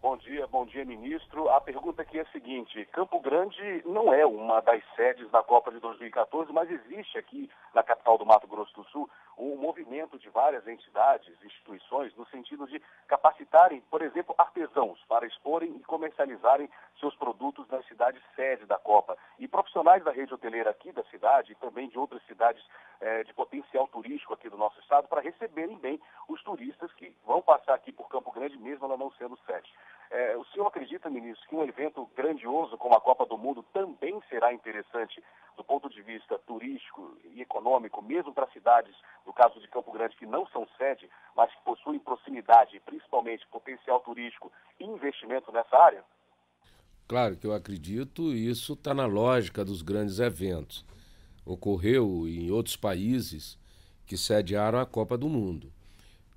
Bom dia, bom dia, ministro. A pergunta aqui é a seguinte: Campo Grande não é uma das sedes da Copa de 2014, mas existe aqui na capital do Mato Grosso do Sul um movimento de várias entidades, instituições, no sentido de capacitarem, por exemplo, artesãos para exporem e comercializarem seus produtos nas cidades sede da Copa. E profissionais da rede hoteleira aqui da cidade e também de outras cidades eh, de potencial turístico aqui do nosso estado para receberem bem os turistas que vão passar aqui por Campo Grande, mesmo ela não sendo sede. É, o senhor acredita, ministro, que um evento grandioso como a Copa do Mundo também será interessante do ponto de vista turístico e econômico, mesmo para cidades, no caso de Campo Grande, que não são sede, mas que possuem proximidade e principalmente potencial turístico e investimento nessa área? Claro que eu acredito, e isso está na lógica dos grandes eventos. Ocorreu em outros países que sediaram a Copa do Mundo.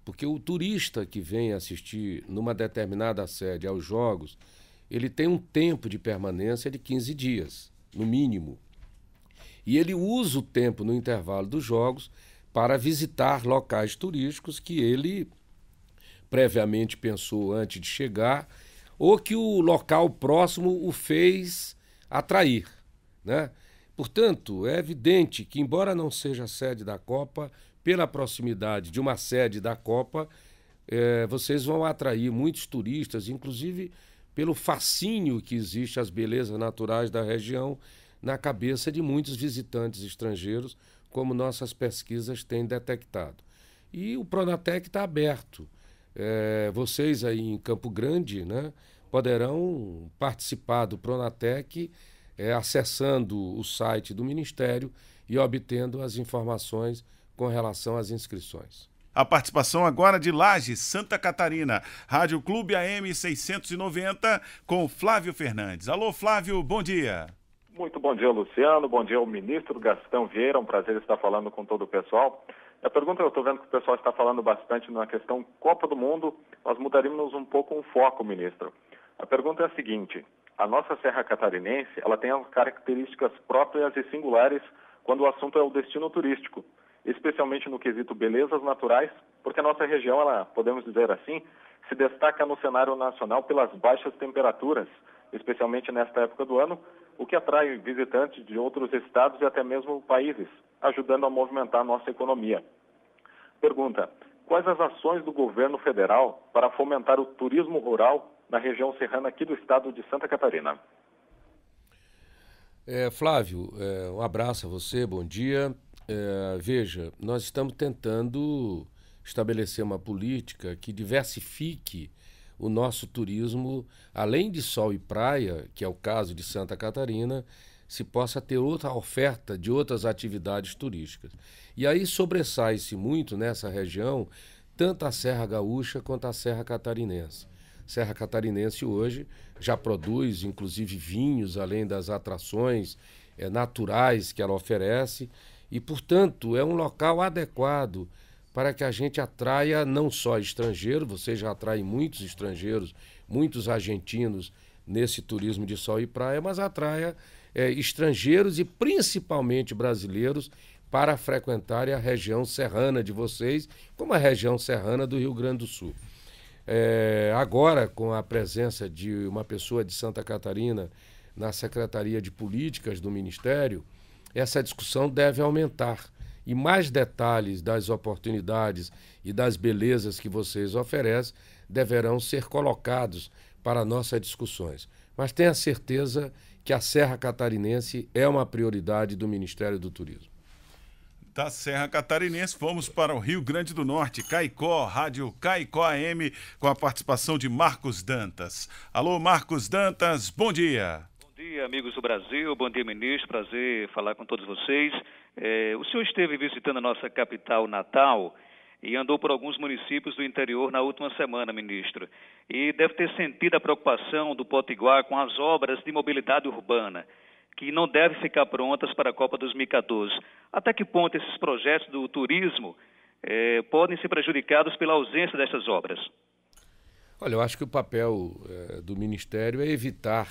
Porque o turista que vem assistir numa determinada sede aos Jogos, ele tem um tempo de permanência de 15 dias, no mínimo. E ele usa o tempo no intervalo dos Jogos para visitar locais turísticos que ele previamente pensou antes de chegar ou que o local próximo o fez atrair, né? Portanto, é evidente que embora não seja sede da Copa, pela proximidade de uma sede da Copa, é, vocês vão atrair muitos turistas, inclusive pelo fascínio que existe às belezas naturais da região na cabeça de muitos visitantes estrangeiros, como nossas pesquisas têm detectado. E o Pronatec está aberto. É, vocês aí em Campo Grande né, poderão participar do Pronatec é, acessando o site do Ministério e obtendo as informações com relação às inscrições. A participação agora de Laje, Santa Catarina, Rádio Clube AM 690, com Flávio Fernandes. Alô, Flávio, bom dia. Muito bom dia, Luciano. Bom dia ministro Gastão Vieira. Um prazer estar falando com todo o pessoal. A pergunta, eu estou vendo que o pessoal está falando bastante na questão Copa do Mundo. Nós mudaríamos um pouco o foco, ministro. A pergunta é a seguinte: a nossa Serra Catarinense, ela tem características próprias e singulares quando o assunto é o destino turístico especialmente no quesito belezas naturais, porque a nossa região, ela, podemos dizer assim, se destaca no cenário nacional pelas baixas temperaturas, especialmente nesta época do ano, o que atrai visitantes de outros estados e até mesmo países, ajudando a movimentar a nossa economia. Pergunta: quais as ações do governo federal para fomentar o turismo rural na região serrana aqui do estado de Santa Catarina? É, Flávio, é, um abraço a você, bom dia. É, veja, nós estamos tentando estabelecer uma política que diversifique o nosso turismo, além de sol e praia, que é o caso de Santa Catarina, se possa ter outra oferta de outras atividades turísticas. E aí sobressai-se muito nessa região tanto a Serra Gaúcha quanto a Serra Catarinense. Serra Catarinense hoje já produz, inclusive, vinhos, além das atrações é, naturais que ela oferece. E, portanto, é um local adequado para que a gente atraia não só estrangeiro, você já atrai muitos estrangeiros, muitos argentinos nesse turismo de sol e praia, mas atraia é, estrangeiros e principalmente brasileiros para frequentarem a região serrana de vocês, como a região serrana do Rio Grande do Sul. É, agora, com a presença de uma pessoa de Santa Catarina na Secretaria de Políticas do Ministério, essa discussão deve aumentar. E mais detalhes das oportunidades e das belezas que vocês oferecem deverão ser colocados para nossas discussões. Mas tenha certeza que a Serra Catarinense é uma prioridade do Ministério do Turismo. Da Serra Catarinense, vamos para o Rio Grande do Norte, Caicó, Rádio Caicó AM, com a participação de Marcos Dantas. Alô, Marcos Dantas, bom dia dia, amigos do Brasil. Bom dia, ministro. Prazer falar com todos vocês. É, o senhor esteve visitando a nossa capital natal e andou por alguns municípios do interior na última semana, ministro. E deve ter sentido a preocupação do Potiguar com as obras de mobilidade urbana, que não devem ficar prontas para a Copa 2014. Até que ponto esses projetos do turismo é, podem ser prejudicados pela ausência dessas obras? Olha, eu acho que o papel é, do Ministério é evitar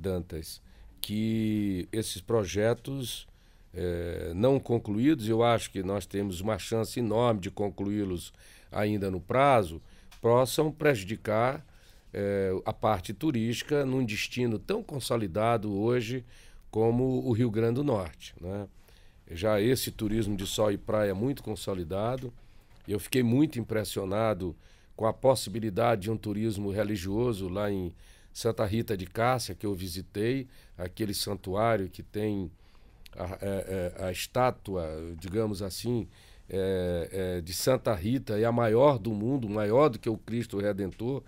Dantas, que esses projetos é, não concluídos, eu acho que nós temos uma chance enorme de concluí-los ainda no prazo, possam prejudicar é, a parte turística num destino tão consolidado hoje como o Rio Grande do Norte. Né? Já esse turismo de sol e praia muito consolidado, eu fiquei muito impressionado com a possibilidade de um turismo religioso lá em Santa Rita de Cássia, que eu visitei, aquele santuário que tem a, a, é, é, a estátua, digamos assim, é, é, de Santa Rita, é a maior do mundo, maior do que o Cristo Redentor,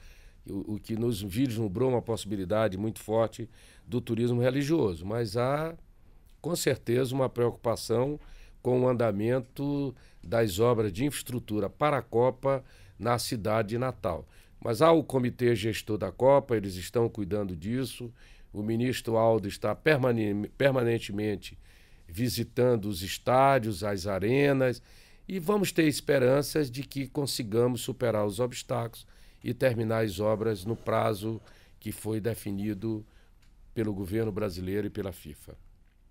o, o que nos vislumbrou uma possibilidade muito forte do turismo religioso. Mas há, com certeza, uma preocupação com o andamento das obras de infraestrutura para a Copa na cidade de Natal. Mas há o comitê gestor da Copa, eles estão cuidando disso. O ministro Aldo está permanentemente visitando os estádios, as arenas, e vamos ter esperanças de que consigamos superar os obstáculos e terminar as obras no prazo que foi definido pelo governo brasileiro e pela FIFA.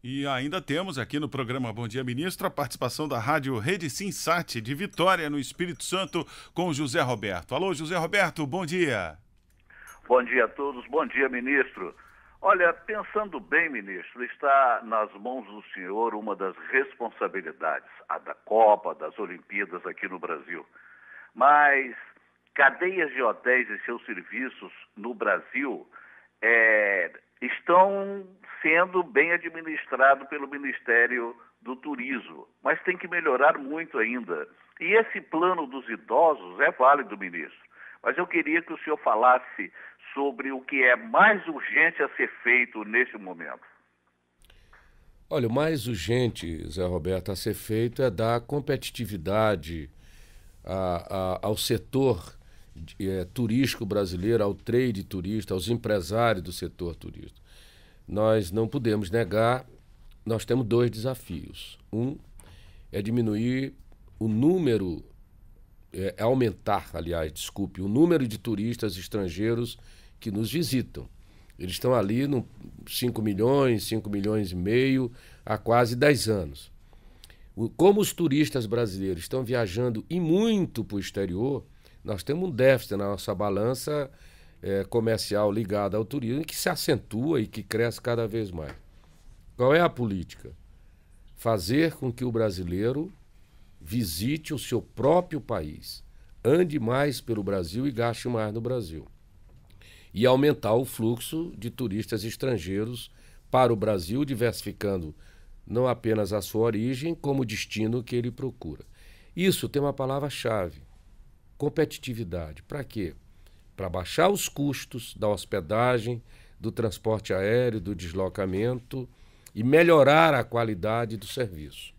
E ainda temos aqui no programa Bom Dia Ministro a participação da Rádio Rede Sinsat de Vitória, no Espírito Santo, com José Roberto. Alô, José Roberto, bom dia. Bom dia a todos, bom dia, ministro. Olha, pensando bem, ministro, está nas mãos do senhor uma das responsabilidades, a da Copa, das Olimpíadas aqui no Brasil. Mas cadeias de hotéis e seus serviços no Brasil é, estão sendo bem administrados pelo Ministério do Turismo, mas tem que melhorar muito ainda. E esse plano dos idosos é válido, ministro. Mas eu queria que o senhor falasse sobre o que é mais urgente a ser feito neste momento. Olha, o mais urgente, Zé Roberto, a ser feito é dar competitividade a, a, ao setor é, turístico brasileiro, ao trade turista, aos empresários do setor turístico. Nós não podemos negar, nós temos dois desafios. Um é diminuir o número, é, aumentar, aliás, desculpe, o número de turistas estrangeiros que nos visitam. Eles estão ali no 5 milhões, 5 milhões e meio há quase 10 anos. como os turistas brasileiros estão viajando e muito para o exterior, nós temos um déficit na nossa balança é, comercial ligada ao turismo que se acentua e que cresce cada vez mais. Qual é a política? Fazer com que o brasileiro visite o seu próprio país, ande mais pelo Brasil e gaste mais no Brasil. E aumentar o fluxo de turistas estrangeiros para o Brasil, diversificando não apenas a sua origem, como o destino que ele procura. Isso tem uma palavra-chave: competitividade. Para quê? Para baixar os custos da hospedagem, do transporte aéreo, do deslocamento e melhorar a qualidade do serviço.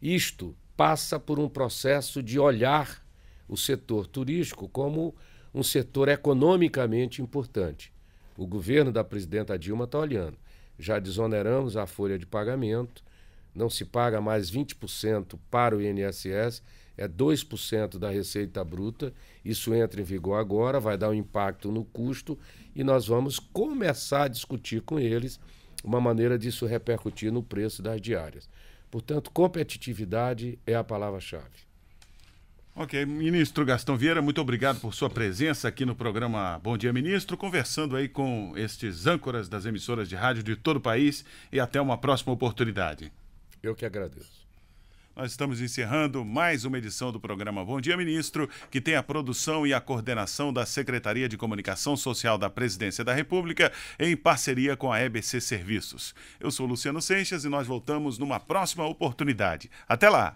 Isto passa por um processo de olhar o setor turístico como um setor economicamente importante. O governo da presidenta Dilma está olhando. Já desoneramos a folha de pagamento, não se paga mais 20% para o INSS é 2% da receita bruta. Isso entra em vigor agora, vai dar um impacto no custo e nós vamos começar a discutir com eles uma maneira disso repercutir no preço das diárias. Portanto, competitividade é a palavra-chave. Ok, ministro Gastão Vieira, muito obrigado por sua presença aqui no programa Bom Dia Ministro, conversando aí com estes âncoras das emissoras de rádio de todo o país e até uma próxima oportunidade. Eu que agradeço. Nós estamos encerrando mais uma edição do programa Bom Dia Ministro, que tem a produção e a coordenação da Secretaria de Comunicação Social da Presidência da República, em parceria com a EBC Serviços. Eu sou Luciano Seixas e nós voltamos numa próxima oportunidade. Até lá!